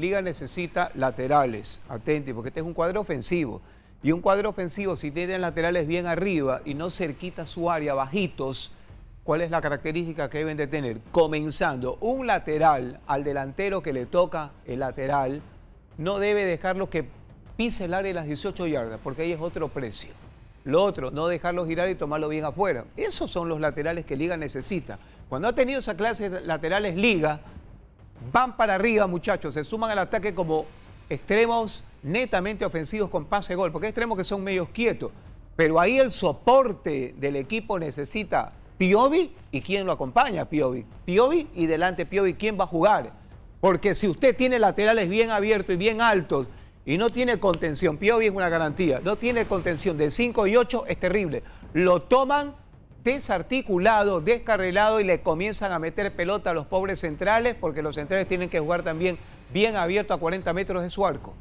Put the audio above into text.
Liga necesita laterales, atentos, porque este es un cuadro ofensivo. Y un cuadro ofensivo, si tienen laterales bien arriba y no cerquita su área, bajitos, ¿cuál es la característica que deben de tener? Comenzando, un lateral al delantero que le toca el lateral, no debe dejarlo que pise el área de las 18 yardas, porque ahí es otro precio. Lo otro, no dejarlo girar y tomarlo bien afuera. Esos son los laterales que Liga necesita. Cuando ha tenido esa clase de laterales Liga, Van para arriba, muchachos. Se suman al ataque como extremos netamente ofensivos con pase gol, porque hay extremos que son medios quietos. Pero ahí el soporte del equipo necesita Piovi y quién lo acompaña, Piovi. Piovi y delante Piovi, ¿quién va a jugar? Porque si usted tiene laterales bien abiertos y bien altos y no tiene contención, Piovi es una garantía, no tiene contención de 5 y 8 es terrible. Lo toman desarticulado, descarrilado y le comienzan a meter pelota a los pobres centrales porque los centrales tienen que jugar también bien abierto a 40 metros de su arco.